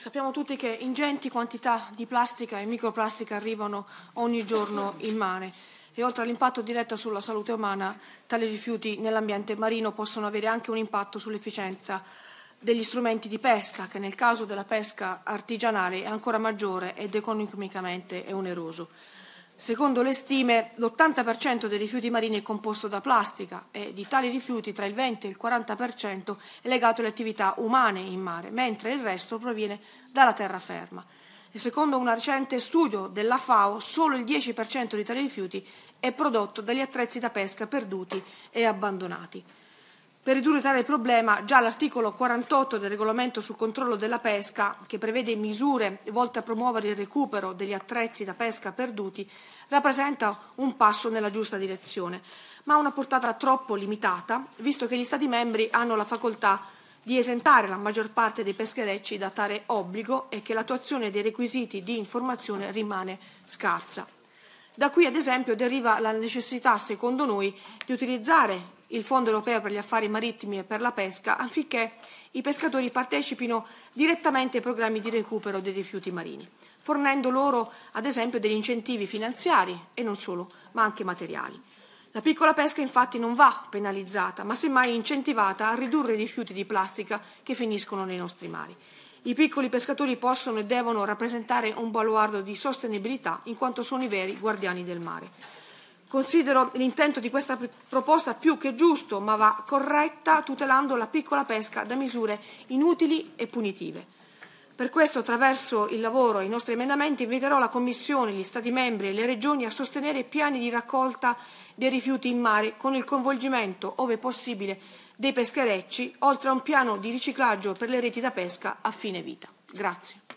Sappiamo tutti che ingenti quantità di plastica e microplastica arrivano ogni giorno in mare e oltre all'impatto diretto sulla salute umana, tali rifiuti nell'ambiente marino possono avere anche un impatto sull'efficienza degli strumenti di pesca, che nel caso della pesca artigianale è ancora maggiore ed economicamente è oneroso. Secondo le stime, l'80% dei rifiuti marini è composto da plastica e di tali rifiuti tra il 20 e il 40% è legato alle attività umane in mare, mentre il resto proviene dalla terraferma. E secondo un recente studio della FAO, solo il 10% di tali rifiuti è prodotto dagli attrezzi da pesca perduti e abbandonati. Per ridurre tale problema, già l'articolo 48 del regolamento sul controllo della pesca, che prevede misure volte a promuovere il recupero degli attrezzi da pesca perduti, rappresenta un passo nella giusta direzione, ma ha una portata troppo limitata, visto che gli Stati membri hanno la facoltà di esentare la maggior parte dei pescherecci da tale obbligo e che l'attuazione dei requisiti di informazione rimane scarsa. Da qui, ad esempio, deriva la necessità, secondo noi, di utilizzare il Fondo europeo per gli affari marittimi e per la pesca affinché i pescatori partecipino direttamente ai programmi di recupero dei rifiuti marini, fornendo loro, ad esempio, degli incentivi finanziari e non solo, ma anche materiali. La piccola pesca infatti non va penalizzata, ma semmai incentivata a ridurre i rifiuti di plastica che finiscono nei nostri mari. I piccoli pescatori possono e devono rappresentare un baluardo di sostenibilità in quanto sono i veri guardiani del mare. Considero l'intento di questa proposta più che giusto, ma va corretta tutelando la piccola pesca da misure inutili e punitive. Per questo, attraverso il lavoro e i nostri emendamenti, inviterò la Commissione, gli Stati membri e le Regioni a sostenere piani di raccolta dei rifiuti in mare con il coinvolgimento, ove possibile, dei pescherecci, oltre a un piano di riciclaggio per le reti da pesca a fine vita. Grazie.